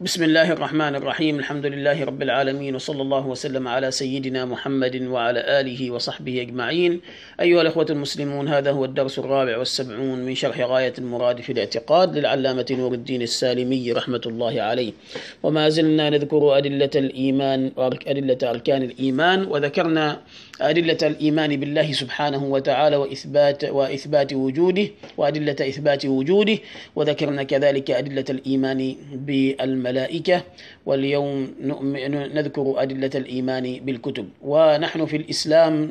بسم الله الرحمن الرحيم الحمد لله رب العالمين وصلى الله وسلم على سيدنا محمد وعلى آله وصحبه أجمعين أيها الأخوة المسلمون هذا هو الدرس الرابع والسبعون من شرح غاية المراد في الاعتقاد للعلامة نور الدين السالمي رحمة الله عليه وما زلنا نذكر أدلة الإيمان أدلة أركان الإيمان وذكرنا أدلة الإيمان بالله سبحانه وتعالى وإثبات وإثبات وجوده وأدلة إثبات وجوده وذكرنا كذلك أدلة الإيمان بالم الملائكة واليوم نذكر أدلة الإيمان بالكتب ونحن في الإسلام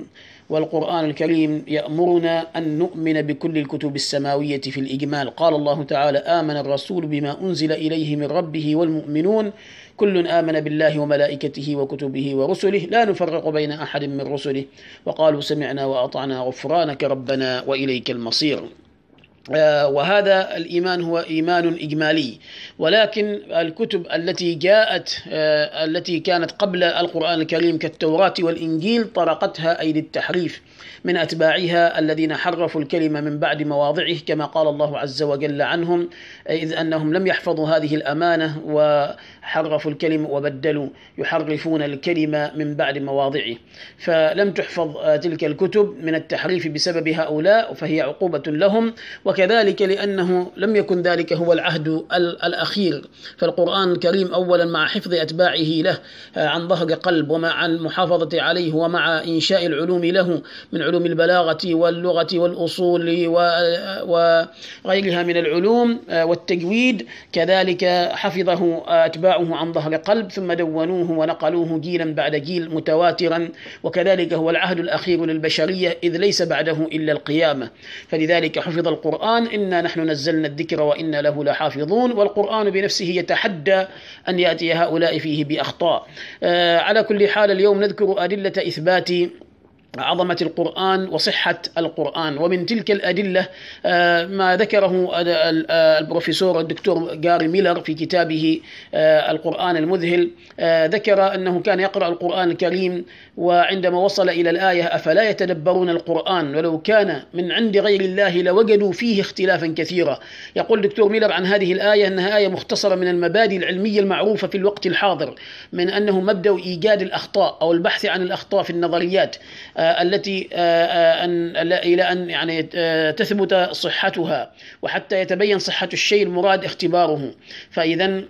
والقرآن الكريم يأمرنا أن نؤمن بكل الكتب السماوية في الإجمال قال الله تعالى آمن الرسول بما أنزل إليه من ربه والمؤمنون كل آمن بالله وملائكته وكتبه ورسله لا نفرق بين أحد من رسله وقالوا سمعنا وأطعنا غفرانك ربنا وإليك المصير آه، وهذا الايمان هو ايمان اجمالي ولكن الكتب التي جاءت آه، التي كانت قبل القران الكريم كالتوراه والانجيل طرقتها ايدي التحريف من اتباعها الذين حرفوا الكلمه من بعد مواضعه كما قال الله عز وجل عنهم اذ انهم لم يحفظوا هذه الامانه وحرفوا الكلمه وبدلوا يحرفون الكلمه من بعد مواضعه فلم تحفظ آه، تلك الكتب من التحريف بسبب هؤلاء فهي عقوبه لهم وكذلك لأنه لم يكن ذلك هو العهد الأخير فالقرآن الكريم أولا مع حفظ أتباعه له آه، عن ظهر قلب ومع المحافظة عليه ومع إنشاء العلوم له من علوم البلاغة واللغة والأصول وغيرها من العلوم آه، والتجويد كذلك حفظه آه، أتباعه عن ظهر قلب ثم دونوه ونقلوه جيلا بعد جيل متواترا وكذلك هو العهد الأخير للبشرية إذ ليس بعده إلا القيامة فلذلك حفظ القرآن القرآن إنا نحن نزلنا الذكر وإنا له لحافظون والقرآن بنفسه يتحدى أن يأتي هؤلاء فيه بأخطاء آه، على كل حال اليوم نذكر أدلة إثبات عظمة القرآن وصحة القرآن ومن تلك الأدلة آه، ما ذكره آه، البروفيسور الدكتور جاري ميلر في كتابه آه، القرآن المذهل ذكر أنه كان يقرأ القرآن الكريم وعندما وصل إلى الآية أفلا يتدبرون القرآن ولو كان من عند غير الله لوجدوا فيه اختلافا كثيرا يقول دكتور ميلر عن هذه الآية أنها آية مختصرة من المبادئ العلمية المعروفة في الوقت الحاضر من أنه مبدأ إيجاد الأخطاء أو البحث عن الأخطاء في النظريات آه، التي آه، آه، أن إلى أن يعني تثبت صحتها وحتى يتبين صحة الشيء المراد اختباره فإذا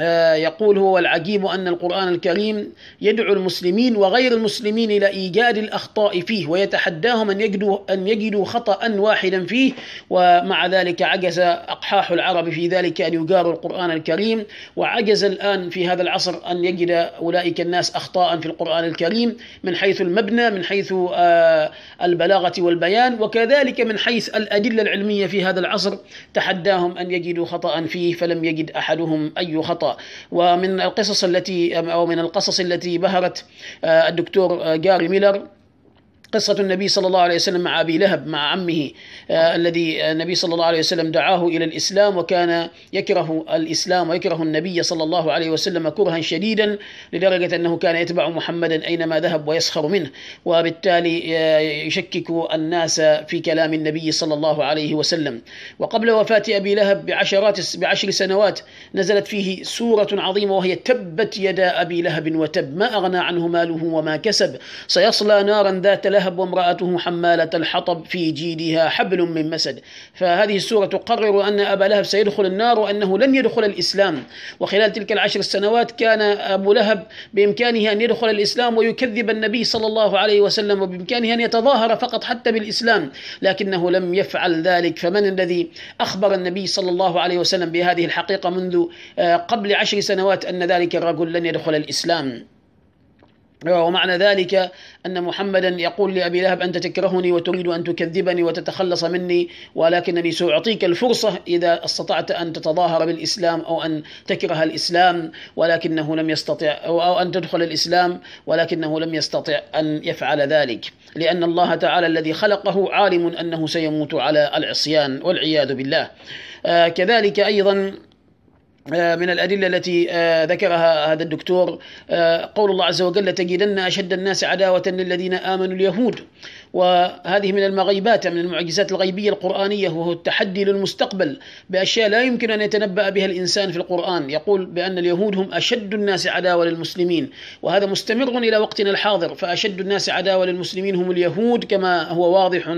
آه، يقول هو العجيب أن القرآن الكريم يدعو المسلمين وغير المسلمين إلى إيجاد الأخطاء فيه ويتحداهم أن يجدوا, أن يجدوا خطأ واحدا فيه ومع ذلك عجز أقحاح العرب في ذلك أن يجاروا القرآن الكريم وعجز الآن في هذا العصر أن يجد أولئك الناس أخطاء في القرآن الكريم من حيث المبنى من حيث آه، البلاغة والبيان وكذلك من حيث الأدلة العلمية في هذا العصر تحداهم أن يجدوا خطأ فيه فلم يجد أحدهم أي خطأ الخطأ ومن القصص التي أو من القصص التي بهرت آه، الدكتور آه، جاري ميلر قصة النبي صلى الله عليه وسلم مع أبي لهب مع عمه آه، الذي النبي صلى الله عليه وسلم دعاه إلى الإسلام وكان يكره الإسلام ويكره النبي صلى الله عليه وسلم كرها شديدا لدرجة أنه كان يتبع محمدا أينما ذهب ويسخر منه وبالتالي آه، يشكك الناس في كلام النبي صلى الله عليه وسلم وقبل وفاة أبي لهب بعشرات بعشر سنوات نزلت فيه سورة عظيمة وهي تبت يدا أبي لهب وتب ما أغنى عنه ماله وما كسب سيصلى نارا ذات لهب ذهب وامرأته حمالة الحطب في جيدها حبل من مسد فهذه السورة تقرر أن أبا لهب سيدخل النار وأنه لن يدخل الإسلام وخلال تلك العشر السنوات كان أبو لهب بإمكانه أن يدخل الإسلام ويكذب النبي صلى الله عليه وسلم وبإمكانه أن يتظاهر فقط حتى بالإسلام لكنه لم يفعل ذلك فمن الذي أخبر النبي صلى الله عليه وسلم بهذه الحقيقة منذ آه، قبل عشر سنوات أن ذلك الرجل لن يدخل الإسلام ومعنى ذلك أن محمدا يقول لأبي لهب أنت تكرهني وتريد أن تكذبني وتتخلص مني ولكنني سأعطيك الفرصة إذا استطعت أن تتظاهر بالإسلام أو أن تكره الإسلام ولكنه لم يستطع أو أن تدخل الإسلام ولكنه لم يستطع أن يفعل ذلك لأن الله تعالى الذي خلقه عالم أنه سيموت على العصيان والعياذ بالله آه، كذلك أيضا آه، من الأدلة التي آه، ذكرها هذا الدكتور آه، قول الله عز وجل لتجدن أشد الناس عداوة للذين آمنوا اليهود وهذه من المغيبات من المعجزات الغيبية القرآنية وهو التحدي للمستقبل بأشياء لا يمكن أن يتنبأ بها الإنسان في القرآن يقول بأن اليهود هم أشد الناس عداوة للمسلمين وهذا مستمر إلى وقتنا الحاضر فأشد الناس عداوة للمسلمين هم اليهود كما هو واضح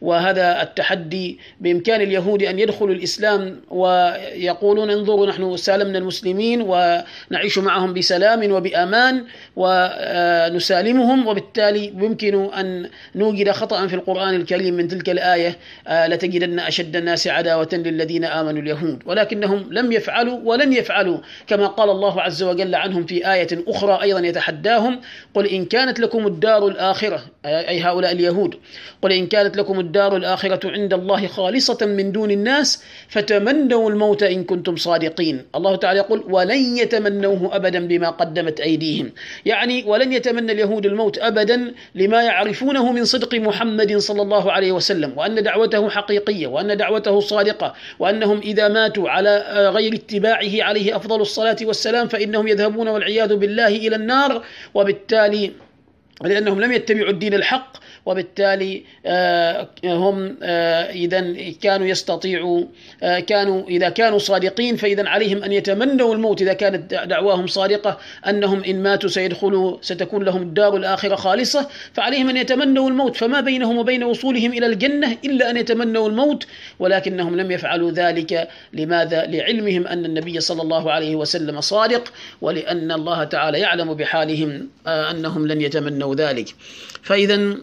وهذا التحدي بإمكان اليهود أن يدخلوا الإسلام ويقولون انظروا نحن سالمنا المسلمين ونعيش معهم بسلام وبأمان ونسالمهم وبالتالي يمكن أن نوجد وجد خطأ في القرآن الكريم من تلك الآية آه، لتجدن أشد الناس عداوة للذين آمنوا اليهود ولكنهم لم يفعلوا ولن يفعلوا كما قال الله عز وجل عنهم في آية أخرى أيضا يتحداهم قل إن كانت لكم الدار الآخرة آه، أي هؤلاء اليهود قل إن كانت لكم الدار الآخرة عند الله خالصة من دون الناس فتمنوا الموت إن كنتم صادقين الله تعالى يقول ولن يتمنوه أبدا بما قدمت أيديهم يعني ولن يتمنى اليهود الموت أبدا لما يعرفونه من صدق صدق محمد صلى الله عليه وسلم وأن دعوته حقيقية وأن دعوته صادقة وأنهم إذا ماتوا على آه، غير اتباعه عليه أفضل الصلاة والسلام فإنهم يذهبون والعياذ بالله إلى النار وبالتالي لأنهم لم يتبعوا الدين الحق وبالتالي آه، هم آه، إذا كانوا يستطيعوا آه، كانوا إذا كانوا صادقين فإذا عليهم أن يتمنوا الموت إذا كانت دعواهم صادقة أنهم إن ماتوا سيدخلوا ستكون لهم الدار الآخرة خالصة فعليهم أن يتمنوا الموت فما بينهم وبين وصولهم إلى الجنة إلا أن يتمنوا الموت ولكنهم لم يفعلوا ذلك لماذا؟ لعلمهم أن النبي صلى الله عليه وسلم صادق ولأن الله تعالى يعلم بحالهم أنهم لن يتمنوا ذلك فإذا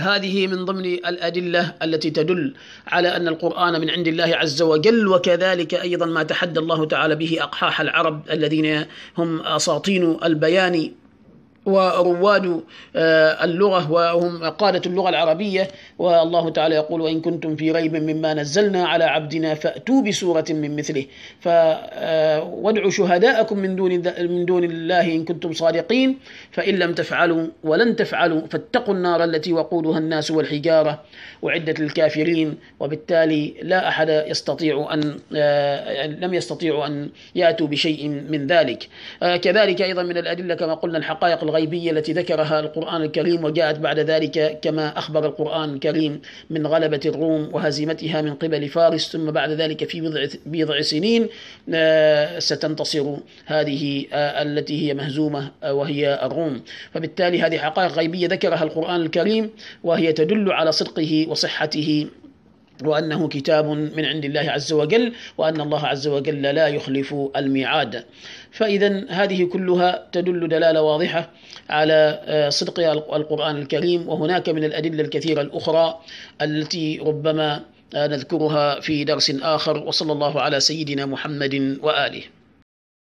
هذه من ضمن الأدلة التي تدل على أن القرآن من عند الله عز وجل وكذلك أيضا ما تحدى الله تعالى به أقحاح العرب الذين هم أساطين البيان ورواد آه، اللغة وهم قادة اللغة العربية والله تعالى يقول وإن كنتم في ريب مما نزلنا على عبدنا فأتوا بسورة من مثله فوادعوا آه، شهداءكم من دون من دون الله إن كنتم صادقين فإن لم تفعلوا ولن تفعلوا فاتقوا النار التي وقودها الناس والحجارة وعدة الكافرين وبالتالي لا أحد يستطيع أن آه، لم يستطيعوا أن يأتوا بشيء من ذلك كذلك أيضا من الأدلة كما قلنا الحقائق الغيبية التي ذكرها القرآن الكريم وجاءت بعد ذلك كما أخبر القرآن الكريم من غلبة الروم وهزيمتها من قبل فارس ثم بعد ذلك في بضع, بضع سنين آه، ستنتصر هذه آه، التي هي مهزومة آه، وهي الروم فبالتالي هذه حقائق غيبية ذكرها القرآن الكريم وهي تدل على صدقه وصحته وأنه كتاب من عند الله عز وجل وأن الله عز وجل لا يخلف الميعاد فإذا هذه كلها تدل دلالة واضحة على آه، صدق القرآن الكريم وهناك من الأدلة الكثيرة الأخرى التي ربما آه، نذكرها في درس آخر وصلى الله على سيدنا محمد وآله